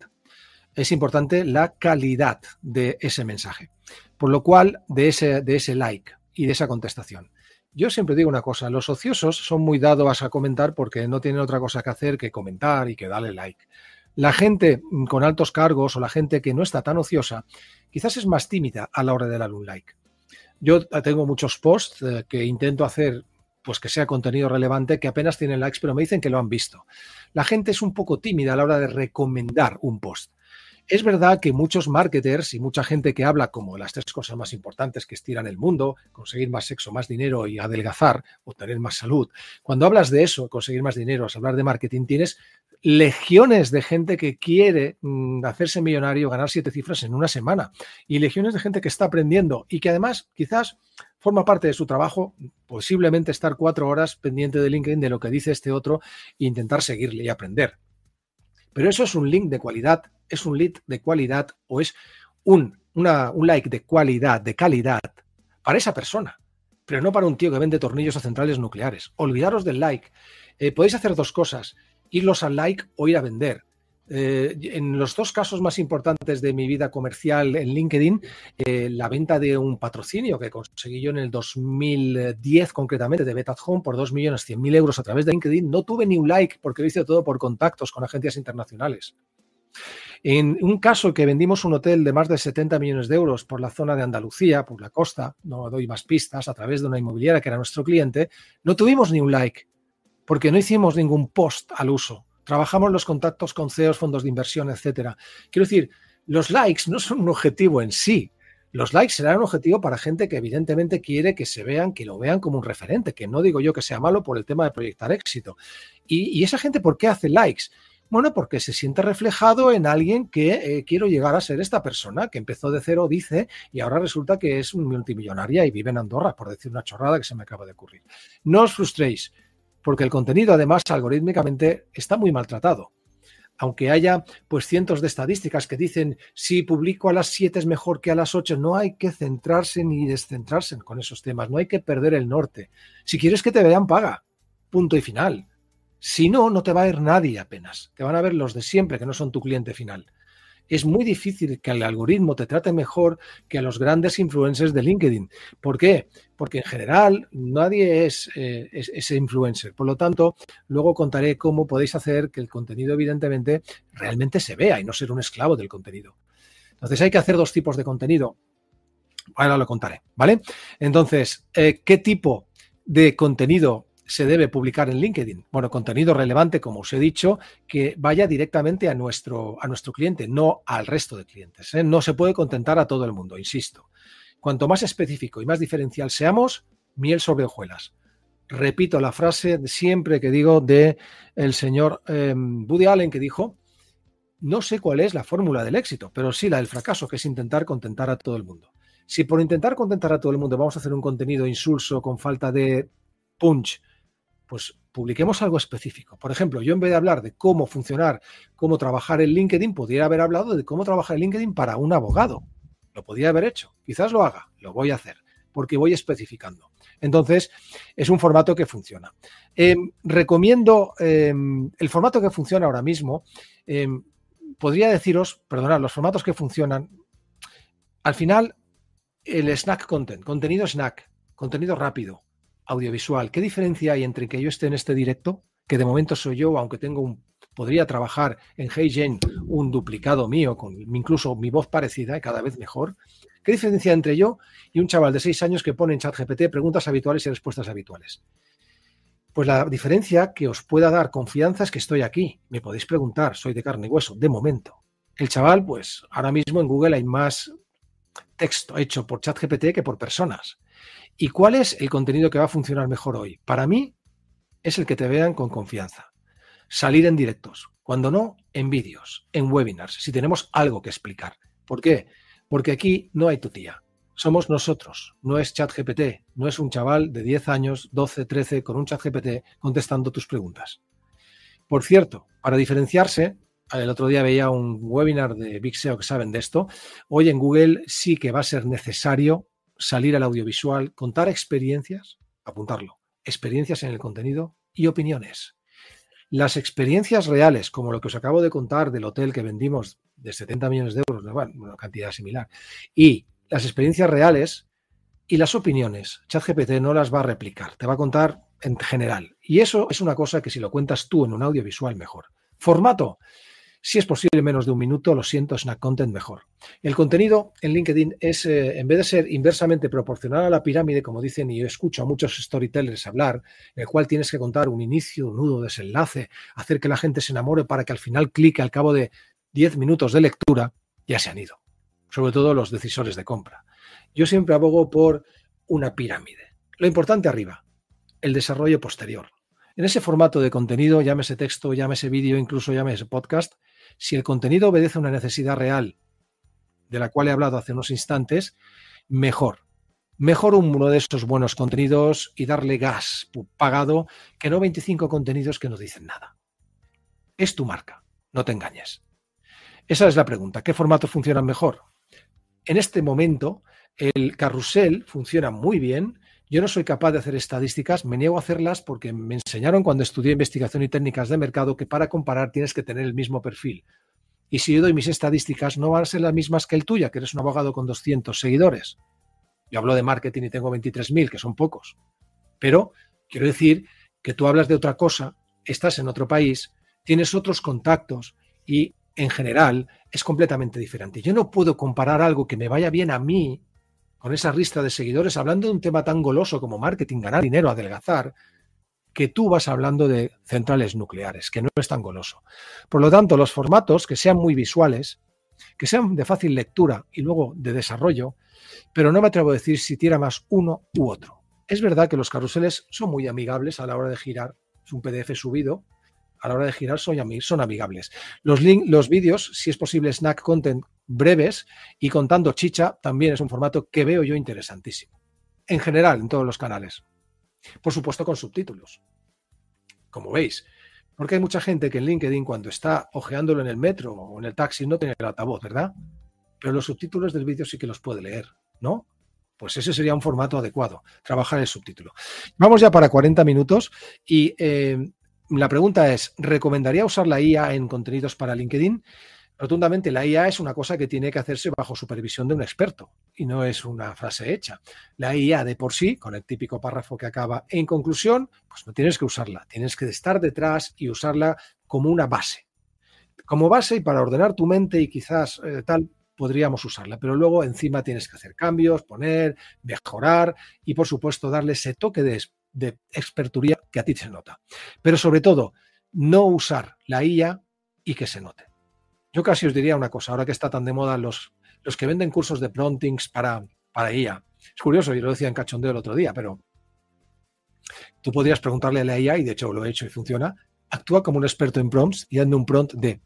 es importante la calidad de ese mensaje. Por lo cual, de ese, de ese like y de esa contestación. Yo siempre digo una cosa, los ociosos son muy dados a comentar porque no tienen otra cosa que hacer que comentar y que darle like. La gente con altos cargos o la gente que no está tan ociosa, quizás es más tímida a la hora de darle un like. Yo tengo muchos posts eh, que intento hacer pues que sea contenido relevante, que apenas tienen likes, pero me dicen que lo han visto. La gente es un poco tímida a la hora de recomendar un post. Es verdad que muchos marketers y mucha gente que habla como las tres cosas más importantes que estiran el mundo, conseguir más sexo, más dinero y adelgazar o tener más salud, cuando hablas de eso, conseguir más dinero, es hablar de marketing, tienes legiones de gente que quiere mm, hacerse millonario, ganar siete cifras en una semana y legiones de gente que está aprendiendo y que además quizás forma parte de su trabajo, posiblemente estar cuatro horas pendiente de LinkedIn de lo que dice este otro e intentar seguirle y aprender. Pero eso es un link de cualidad, es un lead de cualidad o es un, like de cualidad, de calidad, para esa persona, pero no para un tío que vende tornillos a centrales nucleares. Olvidaros del like. Eh, podéis hacer dos cosas, irlos al like o ir a vender. Eh, en los dos casos más importantes de mi vida comercial en LinkedIn, eh, la venta de un patrocinio que conseguí yo en el 2010 concretamente de Bet Home por 2.100.000 euros a través de LinkedIn, no tuve ni un like porque lo hice todo por contactos con agencias internacionales. En un caso que vendimos un hotel de más de 70 millones de euros por la zona de Andalucía, por la costa, no doy más pistas, a través de una inmobiliaria que era nuestro cliente, no tuvimos ni un like porque no hicimos ningún post al uso Trabajamos los contactos con CEOs, fondos de inversión, etcétera. Quiero decir, los likes no son un objetivo en sí. Los likes serán un objetivo para gente que evidentemente quiere que se vean, que lo vean como un referente, que no digo yo que sea malo por el tema de proyectar éxito. ¿Y, esa gente por qué hace likes? Bueno, porque se siente reflejado en alguien que eh, quiero llegar a ser esta persona, que empezó de cero, dice, y ahora resulta que es un multimillonaria y vive en Andorra, por decir una chorrada que se me acaba de ocurrir. No os frustréis, porque el contenido además algorítmicamente está muy maltratado. Aunque haya pues cientos de estadísticas que dicen si publico a las 7 es mejor que a las 8, no hay que centrarse ni descentrarse con esos temas, no hay que perder el norte. Si quieres que te vean, paga. Punto y final. Si no, no te va a ver nadie apenas. Te van a ver los de siempre que no son tu cliente final es muy difícil que el algoritmo te trate mejor que a los grandes influencers de LinkedIn. ¿Por qué? Porque en general nadie es, eh, ese influencer. Por lo tanto, luego contaré cómo podéis hacer que el contenido, evidentemente, realmente se vea y no ser un esclavo del contenido. Entonces hay que hacer dos tipos de contenido. Ahora lo contaré, ¿vale? Entonces, eh, ¿qué tipo de contenido se debe publicar en LinkedIn. Bueno, contenido relevante, como os he dicho, que vaya directamente a nuestro, a nuestro cliente, no al resto de clientes. ¿eh? No se puede contentar a todo el mundo, insisto. Cuanto más específico y más diferencial seamos, miel sobre hojuelas. Repito la frase siempre que digo de el señor eh, Allen que dijo, no sé cuál es la fórmula del éxito, pero sí la del fracaso, que es intentar contentar a todo el mundo. Si por intentar contentar a todo el mundo vamos a hacer un contenido insulso con falta de punch, pues publiquemos algo específico. Por ejemplo, yo en vez de hablar de cómo funcionar, cómo trabajar en LinkedIn, podría haber hablado de cómo trabajar en LinkedIn para un abogado. Lo podría haber hecho. Quizás lo haga, lo voy a hacer, porque voy especificando. Entonces, es un formato que funciona. Em, recomiendo em, el formato que funciona ahora mismo. Em, podría deciros, perdonad, los formatos que funcionan. Al final, el snack content, contenido snack, contenido rápido, audiovisual. ¿Qué diferencia hay entre que yo esté en este directo, que de momento soy yo, aunque tengo un podría trabajar en HeyGen un duplicado mío, con incluso mi voz parecida y cada vez mejor. ¿Qué diferencia entre yo y un chaval de seis años que pone en ChatGPT preguntas habituales y respuestas habituales? Pues la diferencia que os pueda dar confianza es que estoy aquí. Me podéis preguntar, soy de carne y hueso, de momento. El chaval, pues ahora mismo en Google hay más texto hecho por ChatGPT que por personas. ¿Y cuál es el contenido que va a funcionar mejor hoy? Para mí es el que te vean con confianza. Salir en directos, cuando no, en vídeos, en webinars, si tenemos algo que explicar. ¿Por qué? Porque aquí no hay tu tía. Somos nosotros, no es ChatGPT, no es un chaval de 10 años, 12, 13, con un ChatGPT contestando tus preguntas. Por cierto, para diferenciarse, el otro día veía un webinar de Big SEO que saben de esto, hoy en Google sí que va a ser necesario salir al audiovisual, contar experiencias, apuntarlo, experiencias en el contenido y opiniones. Las experiencias reales, como lo que os acabo de contar del hotel que vendimos de 70 millones de euros, bueno, una cantidad similar, y las experiencias reales y las opiniones, ChatGPT no las va a replicar, te va a contar en general. Y eso es una cosa que si lo cuentas tú en un audiovisual, mejor. Formato. Si es posible menos de un minuto, lo siento, Snack Content mejor. El contenido en LinkedIn es, eh, en vez de ser inversamente proporcional a la pirámide, como dicen, y yo escucho a muchos storytellers hablar, en el cual tienes que contar un inicio, un nudo, desenlace, hacer que la gente se enamore para que al final clique al cabo de 10 minutos de lectura, ya se han ido. Sobre todo los decisores de compra. Yo siempre abogo por una pirámide. Lo importante arriba, el desarrollo posterior. En ese formato de contenido, llámese texto, llámese vídeo, incluso llame ese podcast, si el contenido obedece a una necesidad real, de la cual he hablado hace unos instantes, mejor. Mejor uno de esos buenos contenidos y darle gas pagado que no 25 contenidos que no dicen nada. Es tu marca, no te engañes. Esa es la pregunta. ¿Qué formato funciona mejor? En este momento, el carrusel funciona muy bien yo no soy capaz de hacer estadísticas, me niego a hacerlas porque me enseñaron cuando estudié investigación y técnicas de mercado que para comparar tienes que tener el mismo perfil. Y si yo doy mis estadísticas, no van a ser las mismas que el tuya, que eres un abogado con 200 seguidores. Yo hablo de marketing y tengo 23.000, que son pocos. Pero quiero decir que tú hablas de otra cosa, estás en otro país, tienes otros contactos y en general es completamente diferente. Yo no puedo comparar algo que me vaya bien a mí con esa ristra de seguidores hablando de un tema tan goloso como marketing, ganar dinero, adelgazar, que tú vas hablando de centrales nucleares, que no es tan goloso. Por lo tanto, los formatos que sean muy visuales, que sean de fácil lectura y luego de desarrollo, pero no me atrevo a decir si tira más uno u otro. Es verdad que los carruseles son muy amigables a la hora de girar, es un PDF subido, a la hora de girar son, amigables. Los, los vídeos, si es posible, snack content breves y contando chicha también es un formato que veo yo interesantísimo. En general, en todos los canales. Por supuesto, con subtítulos. Como veis. Porque hay mucha gente que en LinkedIn, cuando está ojeándolo en el metro o en el taxi, no tiene el altavoz, ¿verdad? Pero los subtítulos del vídeo sí que los puede leer, ¿no? Pues ese sería un formato adecuado, trabajar el subtítulo. Vamos ya para 40 minutos y eh, la pregunta es, ¿recomendaría usar la IA en contenidos para LinkedIn? Rotundamente, la IA es una cosa que tiene que hacerse bajo supervisión de un experto y no es una frase hecha. La IA de por sí, con el típico párrafo que acaba en conclusión, pues no tienes que usarla, tienes que estar detrás y usarla como una base. Como base y para ordenar tu mente y quizás eh, tal, podríamos usarla, pero luego encima tienes que hacer cambios, poner, mejorar y por supuesto darle ese toque de, de experturía que a ti se nota. Pero sobre todo, no usar la IA y que se note. Yo casi os diría una cosa, ahora que está tan de moda los, los que venden cursos de promptings para, para IA. Es curioso, yo lo decía en cachondeo el otro día, pero tú podrías preguntarle a la IA, y de hecho lo he hecho y funciona, actúa como un experto en prompts y hazme un prompt de...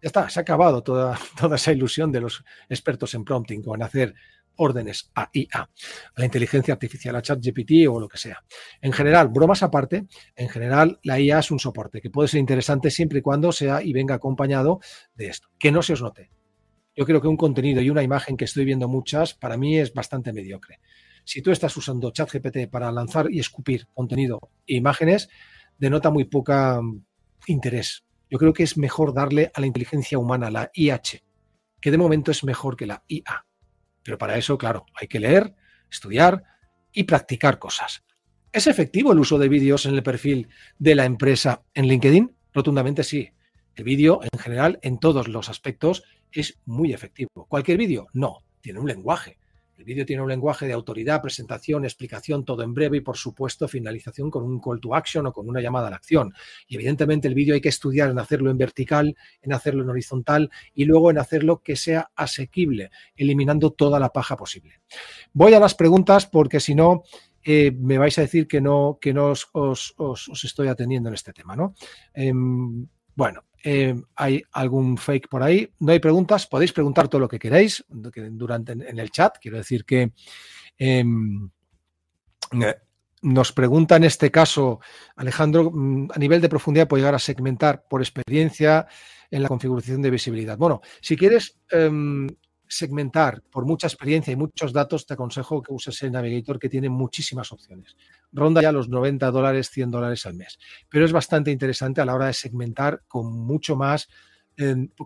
Ya está, se ha acabado toda, toda esa ilusión de los expertos en prompting, en hacer órdenes a IA, a la inteligencia artificial, a ChatGPT o lo que sea. En general, bromas aparte, en general la IA es un soporte que puede ser interesante siempre y cuando sea y venga acompañado de esto. Que no se os note. Yo creo que un contenido y una imagen que estoy viendo muchas, para mí es bastante mediocre. Si tú estás usando ChatGPT para lanzar y escupir contenido e imágenes, denota muy poca mm, interés. Yo creo que es mejor darle a la inteligencia humana, la IH, que de momento es mejor que la IA pero para eso, claro, hay que leer, estudiar y practicar cosas. ¿Es efectivo el uso de vídeos en el perfil de la empresa en LinkedIn? Rotundamente sí. El vídeo en general, en todos los aspectos, es muy efectivo. ¿Cualquier vídeo? No, tiene un lenguaje. El vídeo tiene un lenguaje de autoridad, presentación, explicación, todo en breve y, por supuesto, finalización con un call to action o con una llamada a la acción. Y, evidentemente, el vídeo hay que estudiar en hacerlo en vertical, en hacerlo en horizontal y luego en hacerlo que sea asequible, eliminando toda la paja posible. Voy a las preguntas porque, si no, eh, me vais a decir que no, que no os, estoy atendiendo en este tema, ¿no? Em, bueno, eh, hay algún fake por ahí. No hay preguntas, podéis preguntar todo lo que queráis durante en el chat. Quiero decir que em, eh, nos pregunta en este caso, Alejandro, mm, a nivel de profundidad puede llegar a segmentar por experiencia en la configuración de visibilidad. Bueno, si quieres, em, segmentar por mucha experiencia y muchos datos, te aconsejo que uses el Navigator que tiene muchísimas opciones. Ronda ya los 90 dólares, 100 dólares al mes. Pero es bastante interesante a la hora de segmentar con mucho más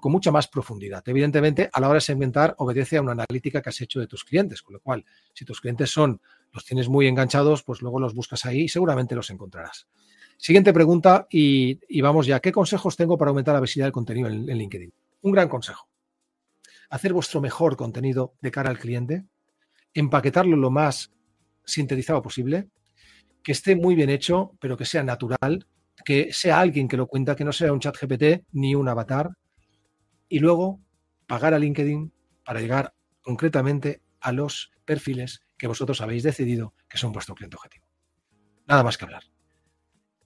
con mucha más profundidad. Evidentemente, a la hora de segmentar, obedece a una analítica que has hecho de tus clientes, con lo cual, si tus clientes son, los tienes muy enganchados, pues luego los buscas ahí y seguramente los encontrarás. Siguiente pregunta y, vamos ya. ¿Qué consejos tengo para aumentar la visibilidad del contenido en LinkedIn? Un gran consejo hacer vuestro mejor contenido de cara al cliente, empaquetarlo lo más sintetizado posible, que esté muy bien hecho, pero que sea natural, que sea alguien que lo cuenta, que no sea un chat GPT ni un avatar, y luego pagar a LinkedIn para llegar concretamente a los perfiles que vosotros habéis decidido que son vuestro cliente objetivo. Nada más que hablar.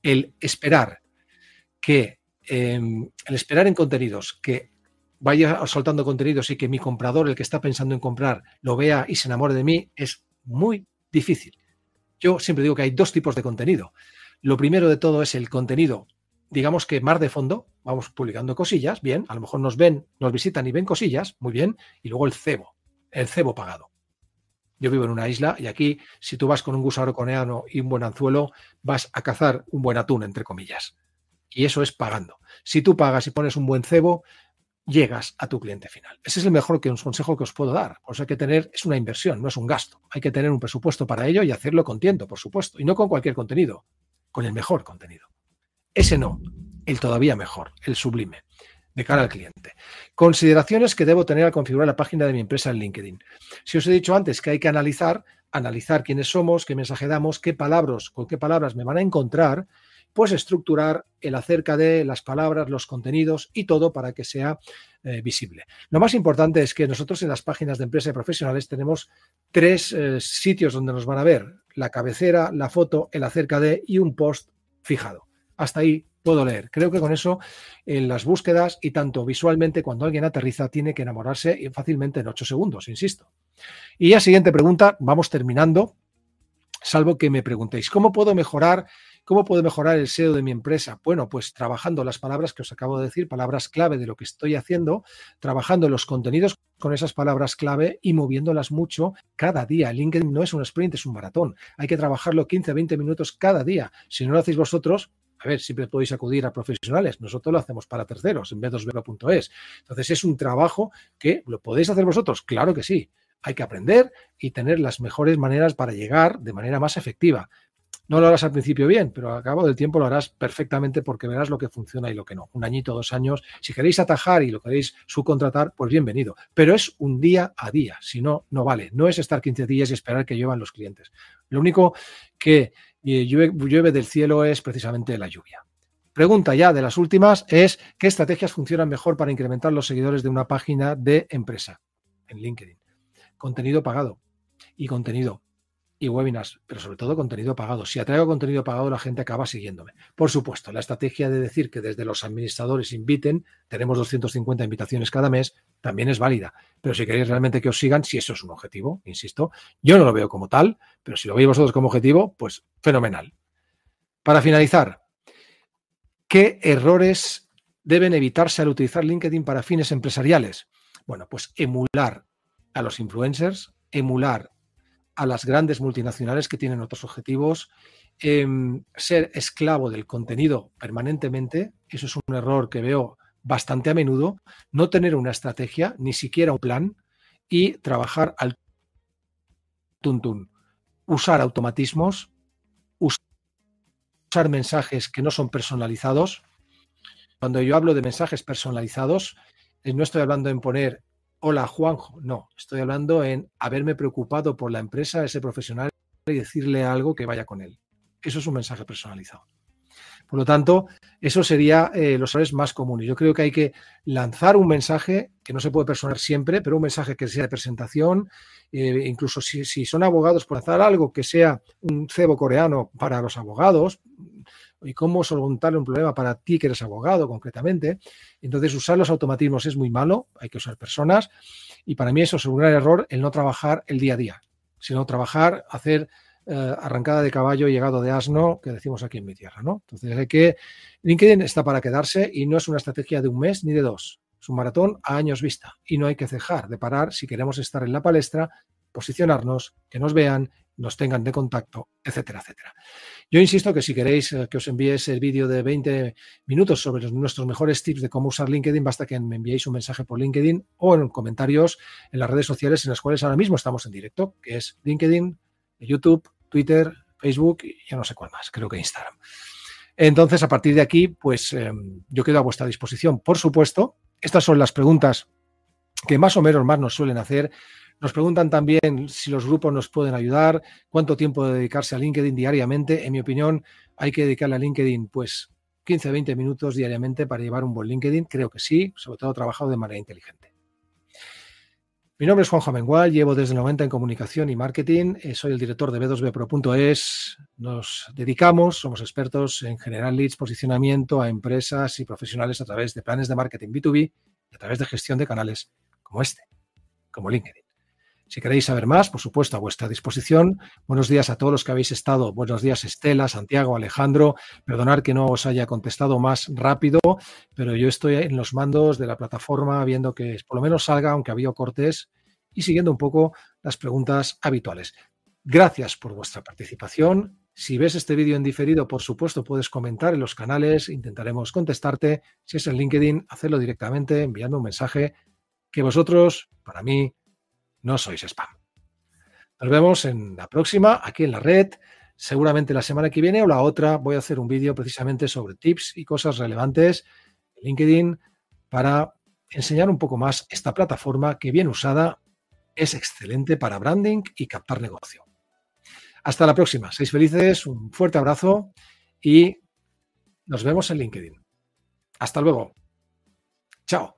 El esperar que em, el esperar en contenidos que vaya soltando contenidos y que mi comprador, el que está pensando en comprar, lo vea y se enamore de mí, es muy difícil. Yo siempre digo que hay dos tipos de contenido. Lo primero de todo es el contenido, digamos que más de fondo, vamos publicando cosillas, bien, a lo mejor nos ven, nos visitan y ven cosillas, muy bien, y luego el cebo, el cebo pagado. Yo vivo en una isla y aquí, si tú vas con un gusano coneano y un buen anzuelo, vas a cazar un buen atún, entre comillas. Y eso es pagando. Si tú pagas y pones un buen cebo, llegas a tu cliente final. Ese es el mejor que, consejo que os puedo dar. hay que tener, es una inversión, no es un gasto. Hay que tener un presupuesto para ello y hacerlo con tiento, por supuesto. Y no con cualquier contenido, con el mejor contenido. Ese no, el todavía mejor, el sublime, de cara al cliente. Consideraciones que debo tener al configurar la página de mi empresa en LinkedIn. Si os he dicho antes que hay que analizar, analizar quiénes somos, qué mensaje damos, qué palabras, con qué palabras me van a encontrar, pues estructurar el acerca de las palabras, los contenidos y todo para que sea eh, visible. Lo más importante es que nosotros en las páginas de empresas y profesionales tenemos tres eh, sitios donde nos van a ver, la cabecera, la foto, el acerca de y un post fijado. Hasta ahí puedo leer. Creo que con eso en las búsquedas y tanto visualmente cuando alguien aterriza tiene que enamorarse fácilmente en 8 segundos, insisto. Y ya siguiente pregunta, vamos terminando, salvo que me preguntéis, ¿cómo puedo mejorar ¿Cómo puedo mejorar el SEO de mi empresa? Bueno, pues trabajando las palabras que os acabo de decir, palabras clave de lo que estoy haciendo, trabajando los contenidos con esas palabras clave y moviéndolas mucho cada día. LinkedIn no es un sprint, es un maratón. Hay que trabajarlo 15, a 20 minutos cada día. Si no lo hacéis vosotros, a ver, siempre podéis acudir a profesionales. Nosotros lo hacemos para terceros en b2b.es. Entonces es un trabajo que lo podéis hacer vosotros. Claro que sí. Hay que aprender y tener las mejores maneras para llegar de manera más efectiva. No lo harás al principio bien, pero al cabo del tiempo lo harás perfectamente porque verás lo que funciona y lo que no. Un añito, dos años. Si queréis atajar y lo queréis subcontratar, pues bienvenido. Pero es un día a día, si no, no vale. No es estar 15 días y esperar que llevan los clientes. Lo único que eh, llueve del cielo es precisamente la lluvia pregunta ya de las últimas es qué estrategias funcionan mejor para incrementar los seguidores de una página de empresa en LinkedIn. Contenido pagado y contenido y webinars, pero sobre todo contenido pagado. Si atraigo contenido pagado, la gente acaba siguiéndome. Por supuesto, la estrategia de decir que desde los administradores inviten, tenemos 250 invitaciones cada mes, también es válida. Pero si queréis realmente que os sigan, si eso es un objetivo, insisto, yo no lo veo como tal, pero si lo veis vosotros como objetivo, pues fenomenal. Para finalizar, ¿qué errores deben evitarse al utilizar LinkedIn para fines empresariales? Bueno, pues emular a los influencers, emular a las grandes multinacionales que tienen otros objetivos. Em, ser esclavo del contenido permanentemente, eso es un error que veo bastante a menudo. No tener una estrategia, ni siquiera un plan, y trabajar al tuntún. Usar automatismos, usar mensajes que no son personalizados. Cuando yo hablo de mensajes personalizados, eh, no estoy hablando en poner hola Juanjo, no, estoy hablando en haberme preocupado por la empresa, ese profesional y decirle algo que vaya con él. Eso es un mensaje personalizado. Por lo tanto, eso sería eh, lo los errores más comunes. Yo creo que hay que lanzar un mensaje que no se puede personalizar siempre, pero un mensaje que sea de presentación, eh, incluso si, son abogados, por hacer algo que sea un cebo coreano para los abogados, y cómo solventar un problema para ti que eres abogado concretamente. Entonces, usar los automatismos es muy malo, hay que usar personas y para mí eso es un gran error el no trabajar el día a día, sino trabajar, hacer eh, arrancada de caballo llegado de asno, que decimos aquí en mi tierra, ¿no? Entonces hay que. LinkedIn está para quedarse y no es una estrategia de un mes ni de dos. Es un maratón a años vista y no hay que cejar de parar si queremos estar en la palestra, posicionarnos, que nos vean nos tengan de contacto, etcétera, etcétera. Yo insisto que si queréis eh, que os envíe ese vídeo de 20 minutos sobre nuestros mejores tips de cómo usar LinkedIn, basta que me enviéis un mensaje por LinkedIn o en comentarios en las redes sociales en las cuales ahora mismo estamos en directo, que es LinkedIn, YouTube, Twitter, Facebook y ya no sé cuál más, creo que Instagram. Entonces, a partir de aquí, pues em, yo quedo a vuestra disposición. Por supuesto, estas son las preguntas que más o menos más nos suelen hacer nos preguntan también si los grupos nos pueden ayudar, cuánto tiempo de dedicarse a LinkedIn diariamente. En mi opinión, hay que dedicarle a LinkedIn pues 15, 20 minutos diariamente para llevar un buen LinkedIn. Creo que sí, sobre todo trabajado de manera inteligente. Mi nombre es Juanjo Mengual, llevo desde el 90 en comunicación y marketing, eh, soy el director de B2B.pro.es, nos dedicamos, somos expertos en generar leads, posicionamiento a empresas y profesionales a través de planes de marketing B2B y a través de gestión de canales como este, como LinkedIn. Si queréis saber más, por supuesto, a vuestra disposición. Buenos días a todos los que habéis estado. Buenos días, Estela, Santiago, Alejandro. Perdonar que no os haya contestado más rápido, pero yo estoy en los mandos de la plataforma viendo que por lo menos salga, aunque había cortes, y siguiendo un poco las preguntas habituales. Gracias por vuestra participación. Si ves este vídeo en diferido, por supuesto, puedes comentar en los canales, intentaremos contestarte. Si es en LinkedIn, hacerlo directamente enviando un mensaje que vosotros, para mí, no sois spam. Nos vemos en la próxima, aquí en la red. Seguramente la semana que viene o la otra voy a hacer un vídeo precisamente sobre tips y cosas relevantes en LinkedIn para enseñar un poco más esta plataforma que bien usada es excelente para branding y captar negocio. Hasta la próxima. Seis felices, un fuerte abrazo y nos vemos en LinkedIn. Hasta luego. Chao.